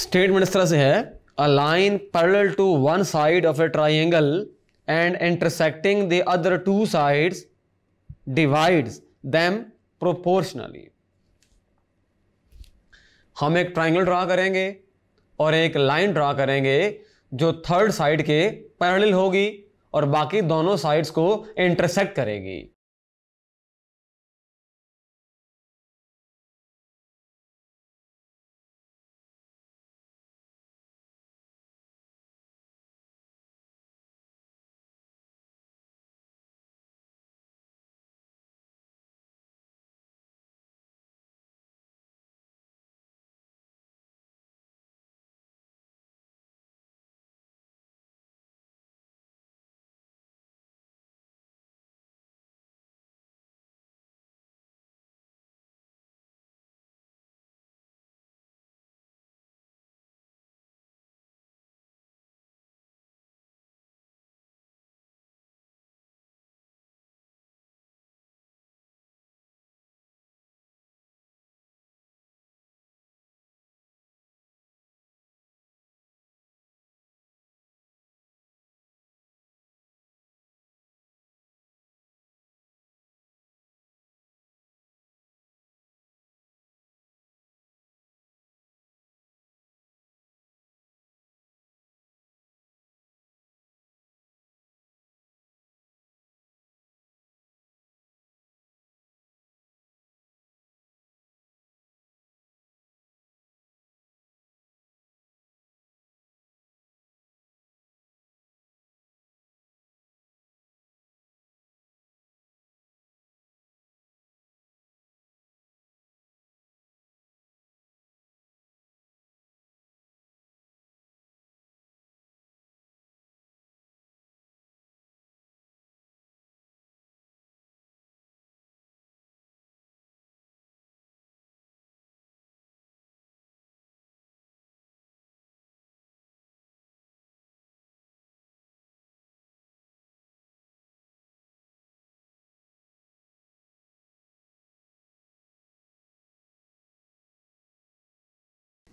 Statement इस तरह से है a line parallel to one side of a triangle and intersecting the other two sides divides them proportionally हम एक triangle draw करेंगे और एक लाइन ड्रा करेंगे जो थर्ड साइड के पैरेलल होगी और बाकी दोनों साइड्स को इंटरसेक्ट करेगी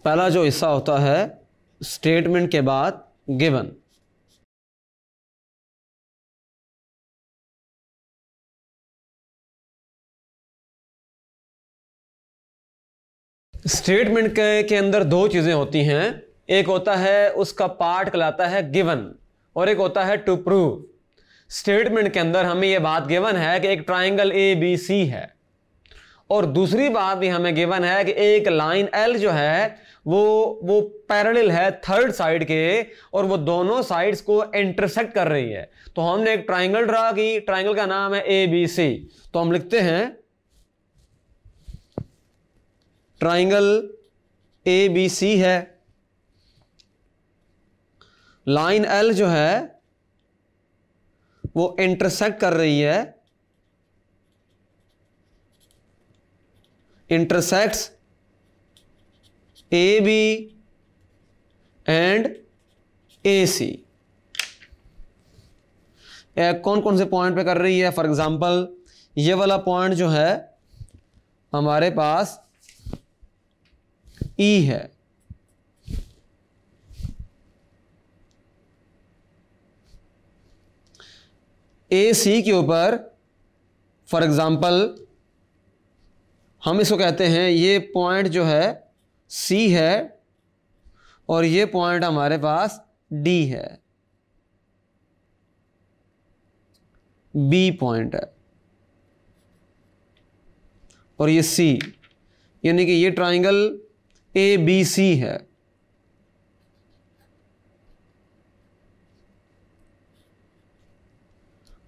पहला जो हिस्सा होता है स्टेटमेंट के बाद गिवन स्टेटमेंट के के अंदर दो चीज़ें होती हैं एक होता है उसका पार्ट कहलाता है गिवन और एक होता है टू प्रूव स्टेटमेंट के अंदर हमें यह बात गिवन है कि एक ट्राइंगल ए बी सी है और दूसरी बात भी हमें गिवन है कि एक लाइन एल जो है वो वो पैरेलल है थर्ड साइड के और वो दोनों साइड्स को इंटरसेक्ट कर रही है तो हमने एक ट्राइंगल ड्रा की ट्राइंगल का नाम है ए बी सी तो हम लिखते हैं ट्राइंगल ए बी सी है लाइन एल जो है वो इंटरसेक्ट कर रही है intersects A B and A C कौन कौन से पॉइंट पे कर रही है फॉर एग्जांपल ये वाला पॉइंट जो है हमारे पास ई e है ए सी के ऊपर फॉर एग्जांपल हम इसको कहते हैं ये पॉइंट जो है सी है और ये पॉइंट हमारे पास डी है बी पॉइंट है और ये सी यानी कि ये ट्राइंगल ए बी सी है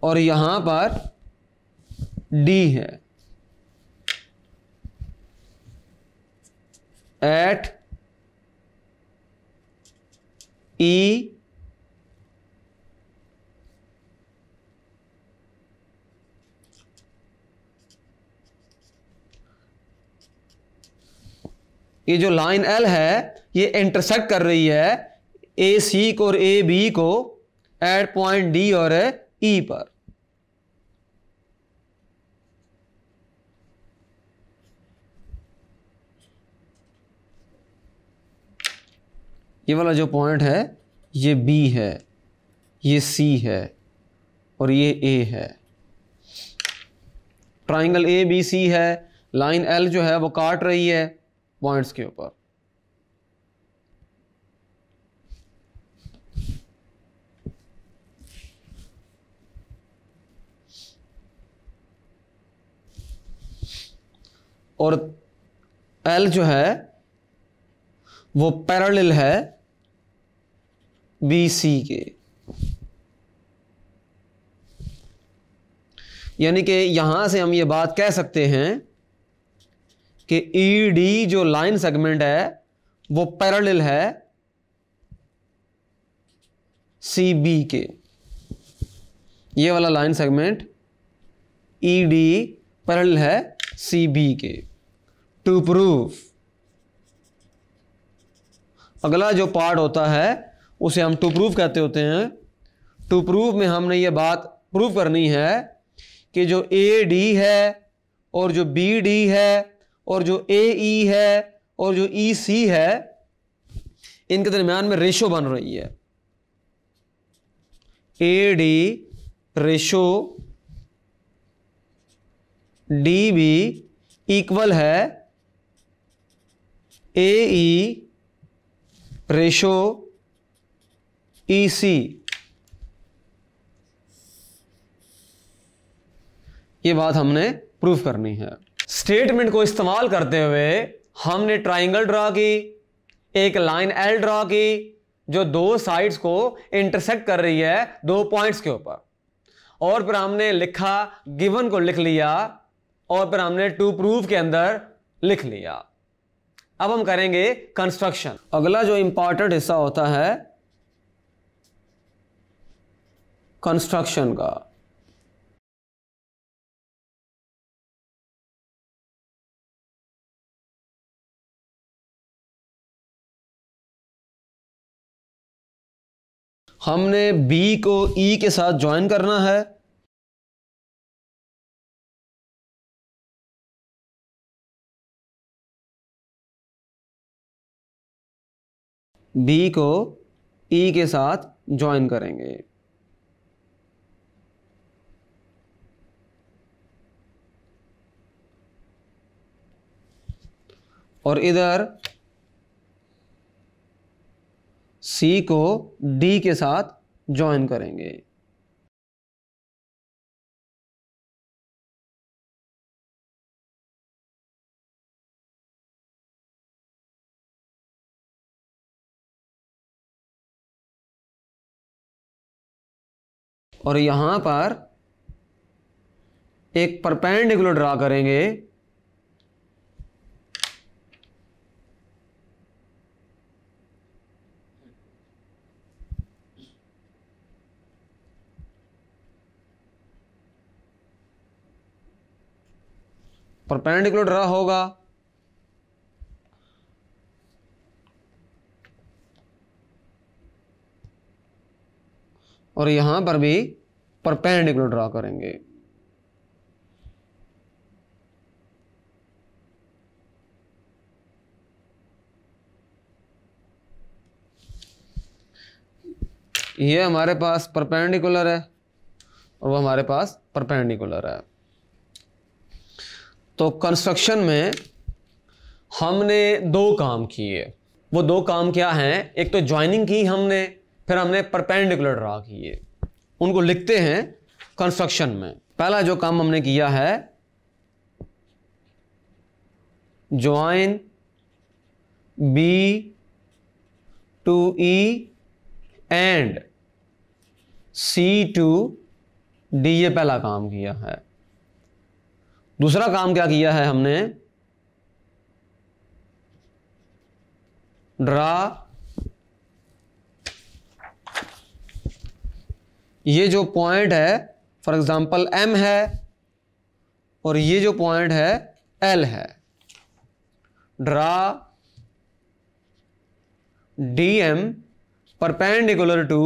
और यहां पर डी है एट ई e ये जो लाइन एल है ये इंटरसेक्ट कर रही है ए सी को और ए बी को एट पॉइंट डी और ई e पर ये वाला जो पॉइंट है ये बी है ये सी है और ये ए है ट्राइंगल ए बी सी है लाइन एल जो है वो काट रही है पॉइंट्स के ऊपर और एल जो है वो पैरेलल है बी सी के यानी कि यहां से हम ये बात कह सकते हैं कि ई e डी जो लाइन सेगमेंट है वो पैरेलल है सी बी के ये वाला line segment E D parallel है सी बी के टू प्रूफ अगला जो पार्ट होता है उसे हम टू प्रूफ कहते होते हैं टू प्रूफ में हमने ये बात प्रूफ करनी है कि जो ए डी है और जो बी डी है और जो ए ई e है और जो ई e, सी है इनके दरमियान में रेशो बन रही है A D ratio D B equal है A E ratio E e सी ये बात हमने प्रूफ करनी है स्टेटमेंट को इस्तेमाल करते हुए हमने ट्राइंगल ड्रा की एक लाइन एल ड्रा की जो दो साइड्स को इंटरसेक्ट कर रही है दो पॉइंट्स के ऊपर और फिर हमने लिखा गिवन को लिख लिया और फिर हमने टू प्रूफ के अंदर लिख लिया अब हम करेंगे कंस्ट्रक्शन अगला जो इंपॉर्टेंट हिस्सा होता है कंस्ट्रक्शन का हमने बी को ई e के साथ ज्वाइन करना है बी को ई e के साथ ज्वाइन करेंगे और इधर सी को डी के साथ ज्वाइन करेंगे और यहां पर एक परपेंडिकुलर ड्रा करेंगे परपेंडिकुलर ड्रा होगा और यहां पर भी परपेंडिकुलर ड्रा करेंगे ये हमारे पास परपेंडिकुलर है और वो हमारे पास परपेंडिकुलर है तो कंस्ट्रक्शन में हमने दो काम किए वो दो काम क्या हैं एक तो ज्वाइनिंग की हमने फिर हमने परपेंडिकुलर ड्रा किए उनको लिखते हैं कंस्ट्रक्शन में पहला जो काम हमने किया है join B to E and C to D ये पहला काम किया है दूसरा काम क्या किया है हमने ड्रा ये जो पॉइंट है फॉर एग्जांपल एम है और ये जो पॉइंट है एल है draw D M perpendicular to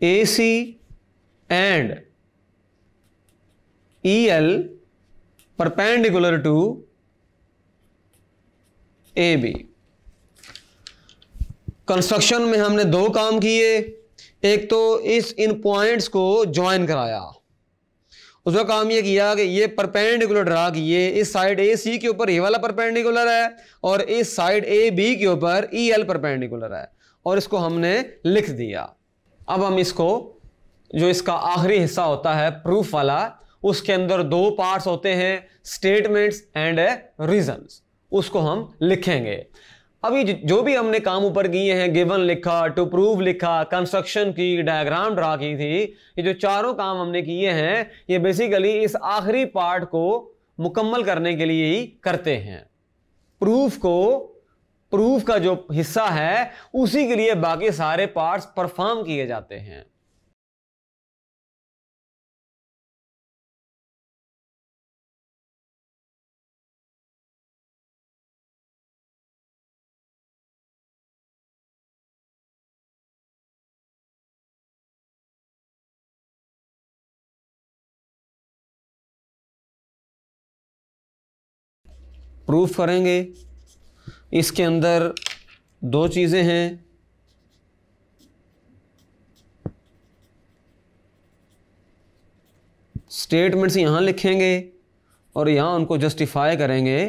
AC and EL perpendicular to AB. Construction में हमने दो काम किए एक तो इस इन पॉइंट्स को ज्वाइन कराया उसका काम ये किया कि ये परपेंडिकुलर ड्रा किए इस साइड ए सी के ऊपर ये वाला परपेंडिकुलर है और इस साइड ए बी के ऊपर ई एल परपेंडिकुलर है और इसको हमने लिख दिया अब हम इसको जो इसका आखिरी हिस्सा होता है प्रूफ वाला उसके अंदर दो पार्ट्स होते हैं स्टेटमेंट्स एंड रीजंस उसको हम लिखेंगे अभी जो भी हमने काम ऊपर किए हैं गिवन लिखा टू प्रूव लिखा कंस्ट्रक्शन की डायग्राम ड्रा की थी ये जो चारों काम हमने किए हैं ये बेसिकली इस आखिरी पार्ट को मुकम्मल करने के लिए ही करते हैं प्रूफ को प्रूफ का जो हिस्सा है उसी के लिए बाकी सारे पार्ट्स परफॉर्म किए जाते हैं प्रूफ करेंगे इसके अंदर दो चीज़ें हैं स्टेटमेंट्स यहाँ लिखेंगे और यहाँ उनको जस्टिफाई करेंगे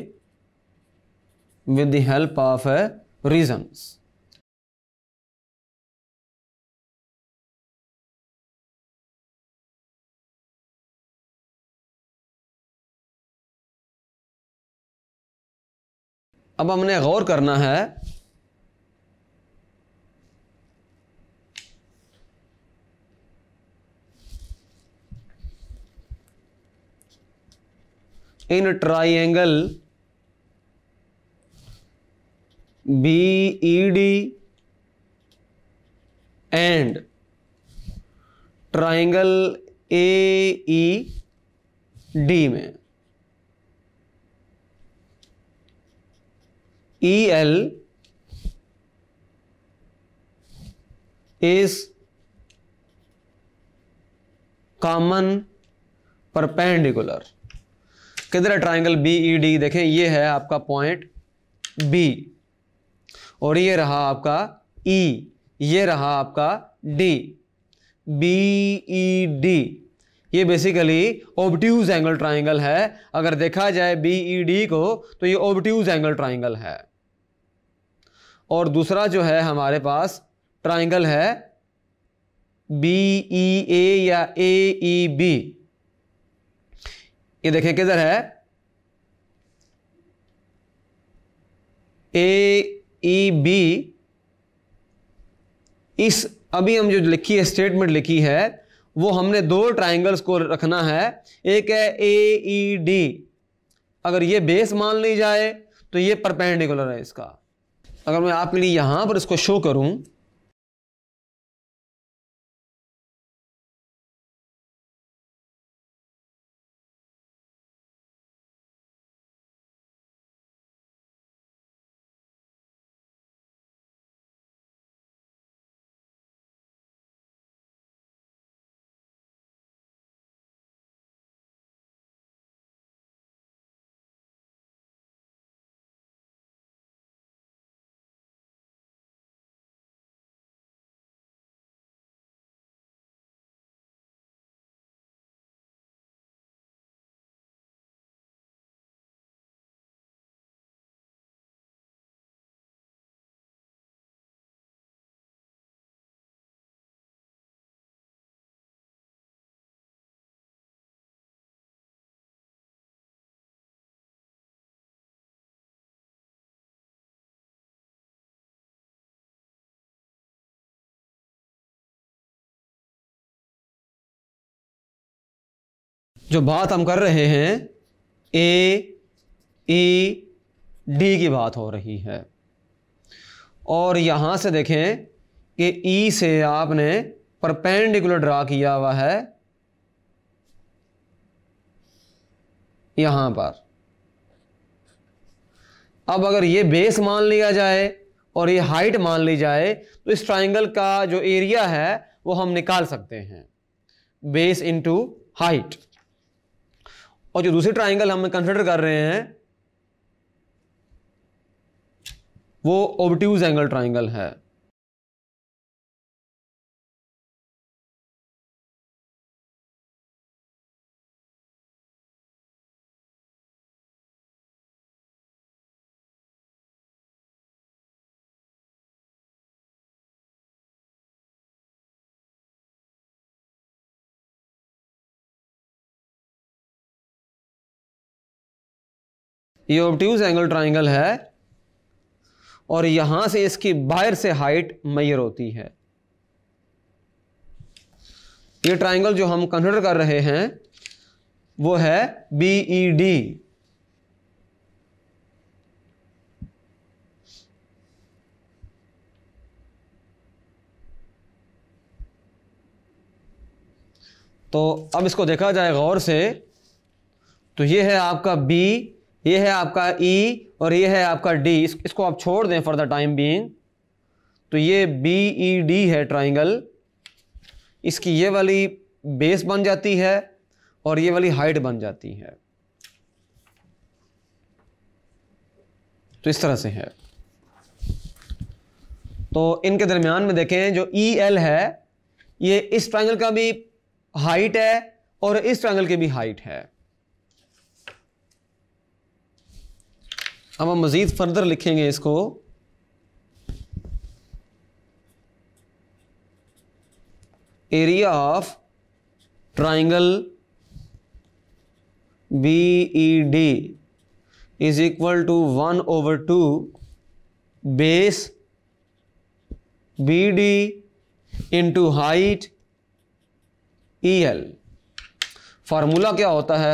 with the help of reasons अब हमने गौर करना है in triangle B E D and triangle A E D में E L is common perpendicular किधर है ट्राइंगल बी ई डी देखें ये है आपका पॉइंट बी और ये रहा आपका ई e, ये रहा आपका डी बी ई डी ये बेसिकली ओबट्यूज एंगल ट्राइंगल है अगर देखा जाए बी ई डी को तो ये ओबट्यूज एंगल ट्राइंगल है और दूसरा जो है हमारे पास ट्राइंगल है बी ई ए या ए ई बी ये देखें किधर है ए ई बी इस अभी हम जो लिखी है स्टेटमेंट लिखी है वो हमने दो ट्राइंगल्स को रखना है एक है ए ई डी अगर ये बेस मान ली जाए तो ये परपेंडिकुलर है इसका अगर मैं आपके लिए यहाँ पर इसको शो करूँ जो बात हम कर रहे हैं ए ई डी की बात हो रही है और यहाँ से देखें कि ई e से आपने परपेंडिकुलर ड्रा किया हुआ है यहाँ पर अब अगर ये बेस मान लिया जाए और ये हाइट मान ली जाए तो इस ट्राइंगल का जो एरिया है वो हम निकाल सकते हैं बेस इनटू हाइट और जो दूसरी ट्राइंगल हम कंसिडर कर रहे हैं वो ओबट्यूज एंगल ट्राइंगल है ये ऑब्ट्यूज एंगल ट्राइंगल है और यहां से इसकी बाहर से हाइट मैयर होती है ये ट्राइंगल जो हम कंसिडर कर रहे हैं वो है बी ई डी तो अब इसको देखा जाए गौर से तो ये है आपका बी ये है आपका ई e और ये है आपका डी इस, इसको आप छोड़ दें फॉर द टाइम बीइंग तो ये बी ई डी है ट्राइंगल इसकी ये वाली बेस बन जाती है और ये वाली हाइट बन जाती है तो इस तरह से है तो इनके दरमियान में देखें जो ई e एल है ये इस ट्राइंगल का भी हाइट है और इस ट्राइंगल की भी हाइट है अब हम मज़ीद फर्दर लिखेंगे इसको area of triangle B E D is equal to one over two base B D into height E L formula क्या होता है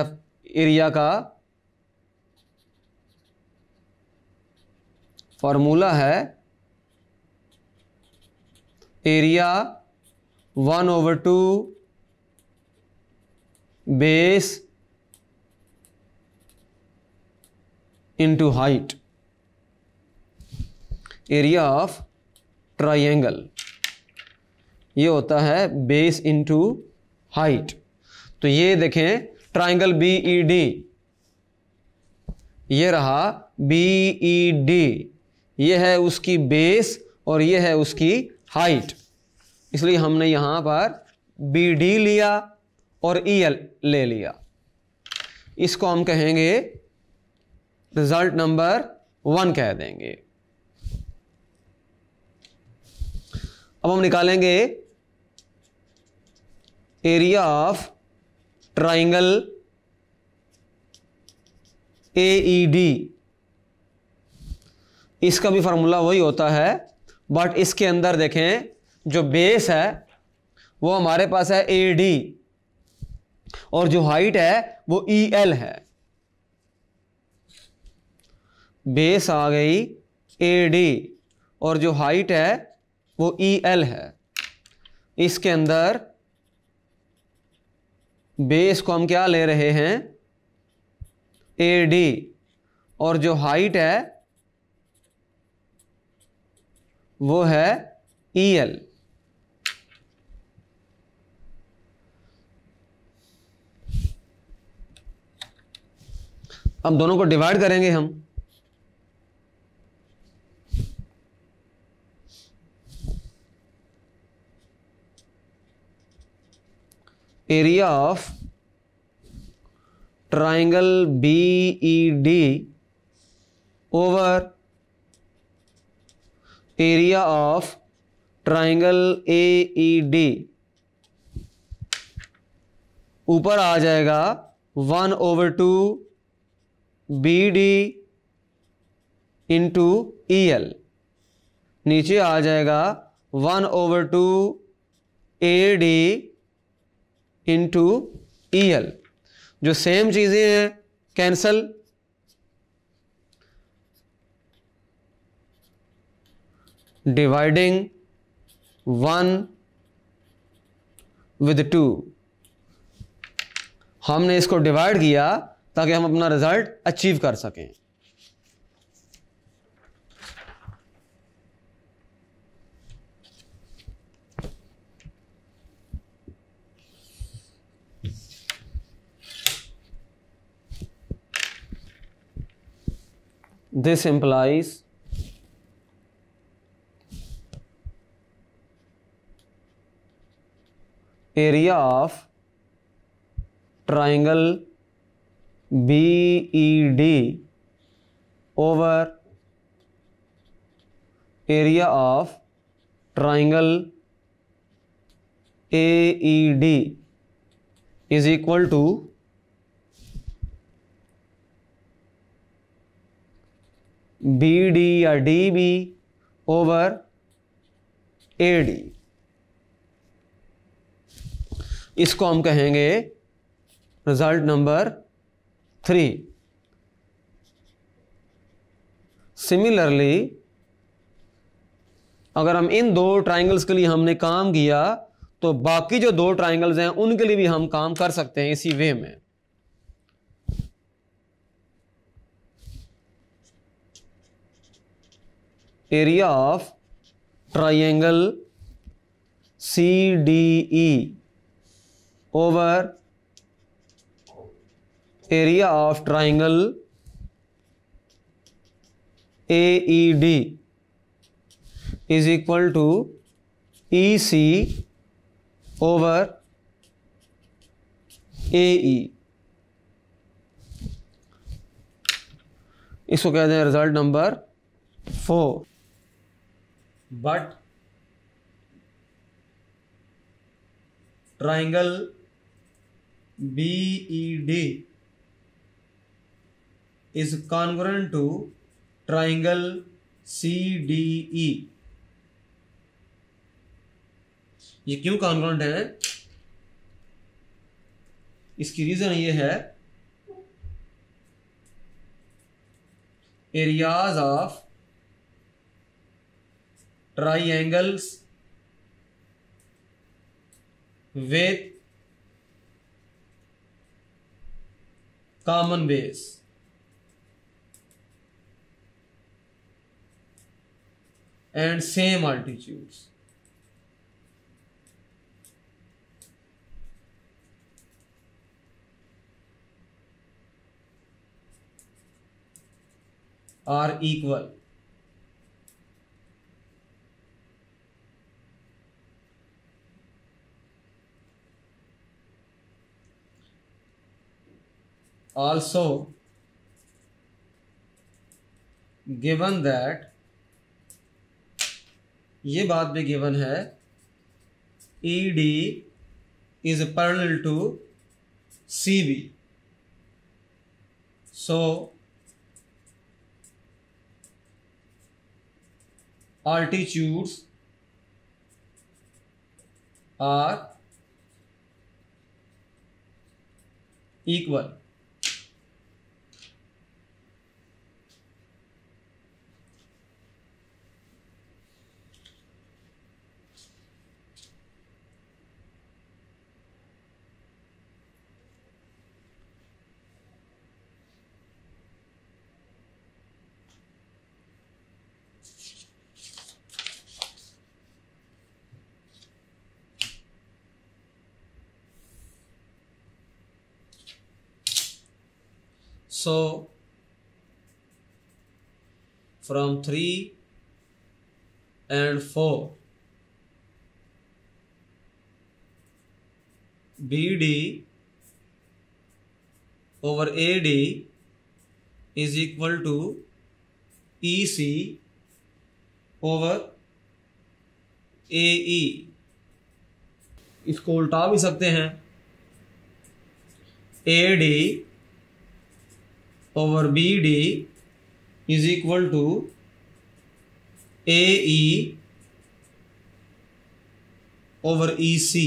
एरिया का फॉर्मूला है area one over two base into height area of triangle ये होता है base into height तो ये देखें ट्रायंगल बी ई डी ये रहा बी ई डी ये है उसकी बेस और ये है उसकी हाइट इसलिए हमने यहाँ पर बी डी लिया और ई एल ले लिया इसको हम कहेंगे रिजल्ट नंबर वन कह देंगे अब हम निकालेंगे area of triangle A E D इसका भी फार्मूला वही होता है बट इसके अंदर देखें जो बेस है वो हमारे पास है ए डी और जो हाइट है वो ई e एल है बेस आ गई ए डी और जो हाइट है वो ई e एल है इसके अंदर बेस को हम क्या ले रहे हैं ए डी और जो हाइट है वो है ई e एल अब दोनों को डिवाइड करेंगे हम area of triangle B E D over area of triangle A E D ऊपर आ जाएगा one over two B D into E L नीचे आ जाएगा one over two A D into E L जो सेम चीज़ें हैं कैंसल dividing 1 विद टू हमने इसको डिवाइड किया ताकि हम अपना रिजल्ट अचीव कर सकें this implies area of triangle B E D over area of triangle A E D is equal to B D या D B over A D इसको हम कहेंगे रिजल्ट नंबर थ्री सिमिलरली अगर हम इन दो triangles के लिए हमने काम किया तो बाकी जो दो ट्राइंगल्स हैं उनके लिए भी हम काम कर सकते हैं इसी वे में area of triangle C D E over area of triangle AED is equal to EC over AE. इसको कहते हैं result number four but triangle B E D is BED to triangle C D E ये क्यों convert है इसकी reason ये है areas of triangles with common ways. and same altitudes. are equal also given that ये बात भी given है ED is parallel to CB so altitudes are equal So from 3 and 4 BD over AD is equal to EC over AE इसको उल्टा भी सकते हैं A D over BD is equal to AE over EC.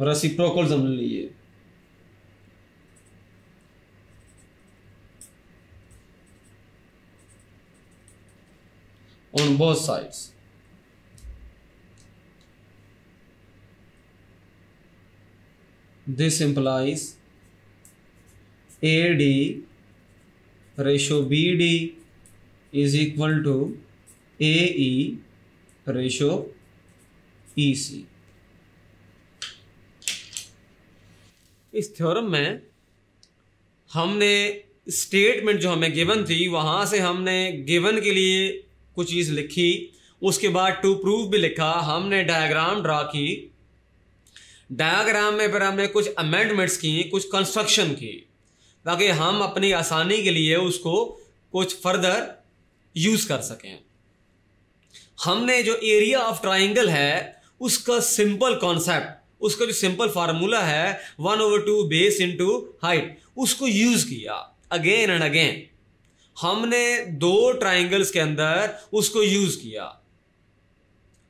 Reciprocal समझ लीजिए on both sides this implies AD ratio BD is equal to AE ratio EC. इस theorem में हमने स्टेटमेंट जो हमें गिवन थी वहां से हमने गिवन के लिए कुछ चीज़ लिखी उसके बाद टू प्रूफ भी लिखा हमने डायग्राम ड्रा की डायाग्राम में फिर हमने कुछ अमेंडमेंट्स की कुछ कंस्ट्रक्शन की ताकि हम अपनी आसानी के लिए उसको कुछ फर्दर यूज़ कर सकें हमने जो एरिया ऑफ ट्राइंगल है उसका सिंपल कॉन्सेप्ट उसका जो सिंपल फार्मूला है one over two base into height उसको यूज किया अगेन एंड अगेन हमने दो ट्राइंगल्स के अंदर उसको यूज किया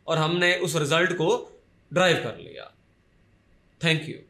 और हमने उस रिजल्ट को ड्राइव कर लिया Thank you.